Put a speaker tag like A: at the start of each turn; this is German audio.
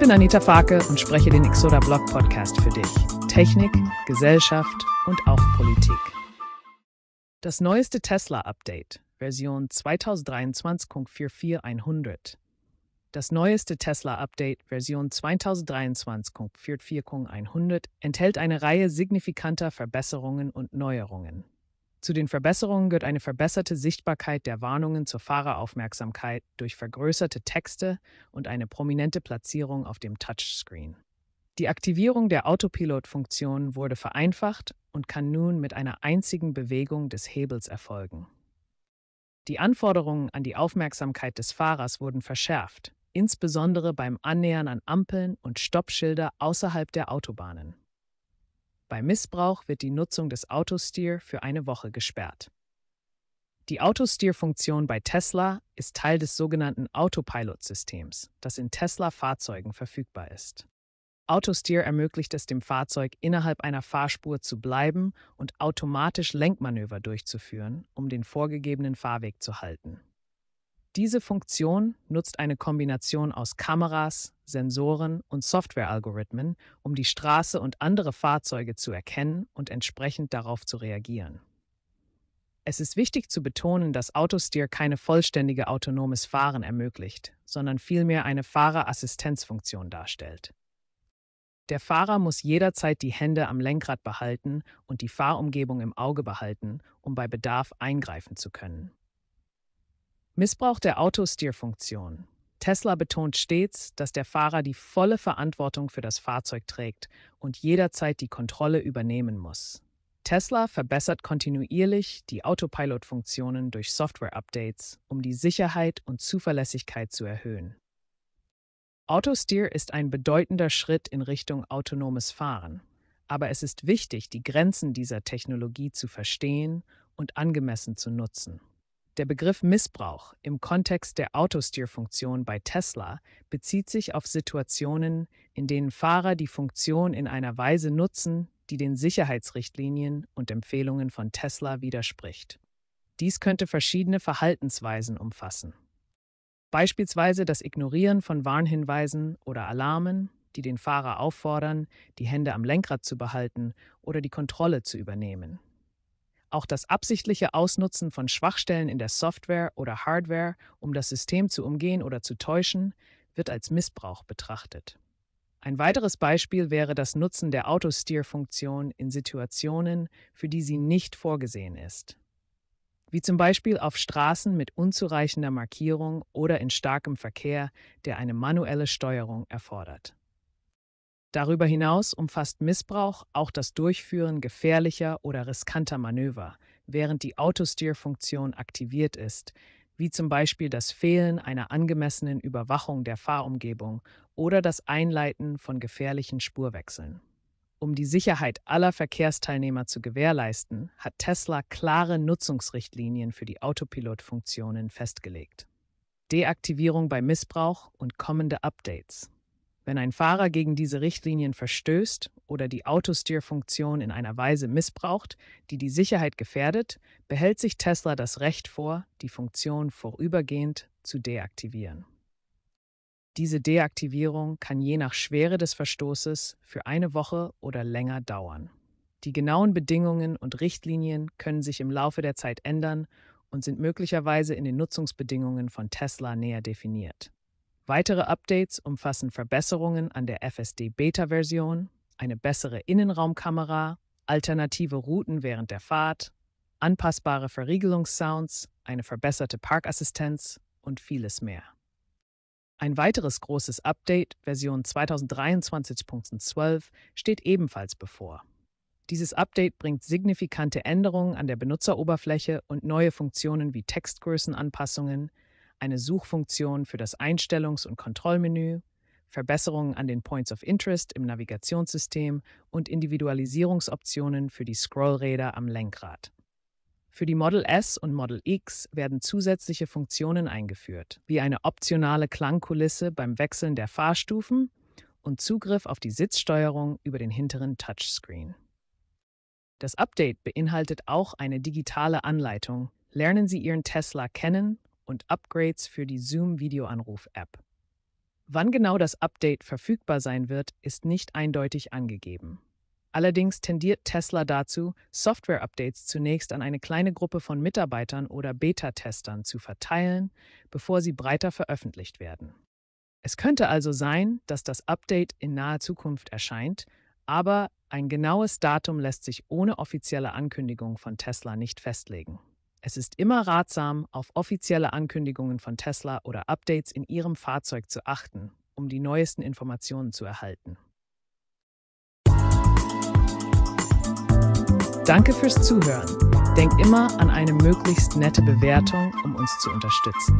A: bin Anita Farke und spreche den Exoda Blog Podcast für dich. Technik, Gesellschaft und auch Politik. Das neueste Tesla-Update, Version 2023.44100. Das neueste Tesla-Update, Version 2023.44100, enthält eine Reihe signifikanter Verbesserungen und Neuerungen. Zu den Verbesserungen gehört eine verbesserte Sichtbarkeit der Warnungen zur Fahreraufmerksamkeit durch vergrößerte Texte und eine prominente Platzierung auf dem Touchscreen. Die Aktivierung der Autopilot-Funktion wurde vereinfacht und kann nun mit einer einzigen Bewegung des Hebels erfolgen. Die Anforderungen an die Aufmerksamkeit des Fahrers wurden verschärft, insbesondere beim Annähern an Ampeln und Stoppschilder außerhalb der Autobahnen. Bei Missbrauch wird die Nutzung des Autosteer für eine Woche gesperrt. Die Autosteer-Funktion bei Tesla ist Teil des sogenannten Autopilot-Systems, das in Tesla-Fahrzeugen verfügbar ist. Autosteer ermöglicht es dem Fahrzeug, innerhalb einer Fahrspur zu bleiben und automatisch Lenkmanöver durchzuführen, um den vorgegebenen Fahrweg zu halten. Diese Funktion nutzt eine Kombination aus Kameras, Sensoren und Softwarealgorithmen, um die Straße und andere Fahrzeuge zu erkennen und entsprechend darauf zu reagieren. Es ist wichtig zu betonen, dass Autosteer keine vollständige autonomes Fahren ermöglicht, sondern vielmehr eine Fahrerassistenzfunktion darstellt. Der Fahrer muss jederzeit die Hände am Lenkrad behalten und die Fahrumgebung im Auge behalten, um bei Bedarf eingreifen zu können. Missbrauch der Autosteer-Funktion Tesla betont stets, dass der Fahrer die volle Verantwortung für das Fahrzeug trägt und jederzeit die Kontrolle übernehmen muss. Tesla verbessert kontinuierlich die Autopilot-Funktionen durch Software-Updates, um die Sicherheit und Zuverlässigkeit zu erhöhen. Autosteer ist ein bedeutender Schritt in Richtung autonomes Fahren, aber es ist wichtig, die Grenzen dieser Technologie zu verstehen und angemessen zu nutzen. Der Begriff Missbrauch im Kontext der Autosteer-Funktion bei Tesla bezieht sich auf Situationen, in denen Fahrer die Funktion in einer Weise nutzen, die den Sicherheitsrichtlinien und Empfehlungen von Tesla widerspricht. Dies könnte verschiedene Verhaltensweisen umfassen. Beispielsweise das Ignorieren von Warnhinweisen oder Alarmen, die den Fahrer auffordern, die Hände am Lenkrad zu behalten oder die Kontrolle zu übernehmen. Auch das absichtliche Ausnutzen von Schwachstellen in der Software oder Hardware, um das System zu umgehen oder zu täuschen, wird als Missbrauch betrachtet. Ein weiteres Beispiel wäre das Nutzen der Autosteer-Funktion in Situationen, für die sie nicht vorgesehen ist. Wie zum Beispiel auf Straßen mit unzureichender Markierung oder in starkem Verkehr, der eine manuelle Steuerung erfordert. Darüber hinaus umfasst Missbrauch auch das Durchführen gefährlicher oder riskanter Manöver, während die Autosteer-Funktion aktiviert ist, wie zum Beispiel das Fehlen einer angemessenen Überwachung der Fahrumgebung oder das Einleiten von gefährlichen Spurwechseln. Um die Sicherheit aller Verkehrsteilnehmer zu gewährleisten, hat Tesla klare Nutzungsrichtlinien für die Autopilot-Funktionen festgelegt. Deaktivierung bei Missbrauch und kommende Updates. Wenn ein Fahrer gegen diese Richtlinien verstößt oder die Autosteer-Funktion in einer Weise missbraucht, die die Sicherheit gefährdet, behält sich Tesla das Recht vor, die Funktion vorübergehend zu deaktivieren. Diese Deaktivierung kann je nach Schwere des Verstoßes für eine Woche oder länger dauern. Die genauen Bedingungen und Richtlinien können sich im Laufe der Zeit ändern und sind möglicherweise in den Nutzungsbedingungen von Tesla näher definiert. Weitere Updates umfassen Verbesserungen an der FSD-Beta-Version, eine bessere Innenraumkamera, alternative Routen während der Fahrt, anpassbare Verriegelungssounds, eine verbesserte Parkassistenz und vieles mehr. Ein weiteres großes Update, Version 2023.12, steht ebenfalls bevor. Dieses Update bringt signifikante Änderungen an der Benutzeroberfläche und neue Funktionen wie Textgrößenanpassungen, eine Suchfunktion für das Einstellungs- und Kontrollmenü, Verbesserungen an den Points of Interest im Navigationssystem und Individualisierungsoptionen für die Scrollräder am Lenkrad. Für die Model S und Model X werden zusätzliche Funktionen eingeführt, wie eine optionale Klangkulisse beim Wechseln der Fahrstufen und Zugriff auf die Sitzsteuerung über den hinteren Touchscreen. Das Update beinhaltet auch eine digitale Anleitung. Lernen Sie Ihren Tesla kennen und Upgrades für die Zoom Videoanruf-App. Wann genau das Update verfügbar sein wird, ist nicht eindeutig angegeben. Allerdings tendiert Tesla dazu, Software-Updates zunächst an eine kleine Gruppe von Mitarbeitern oder Beta-Testern zu verteilen, bevor sie breiter veröffentlicht werden. Es könnte also sein, dass das Update in naher Zukunft erscheint, aber ein genaues Datum lässt sich ohne offizielle Ankündigung von Tesla nicht festlegen. Es ist immer ratsam, auf offizielle Ankündigungen von Tesla oder Updates in Ihrem Fahrzeug zu achten, um die neuesten Informationen zu erhalten. Danke fürs Zuhören. Denkt immer an eine möglichst nette Bewertung, um uns zu unterstützen.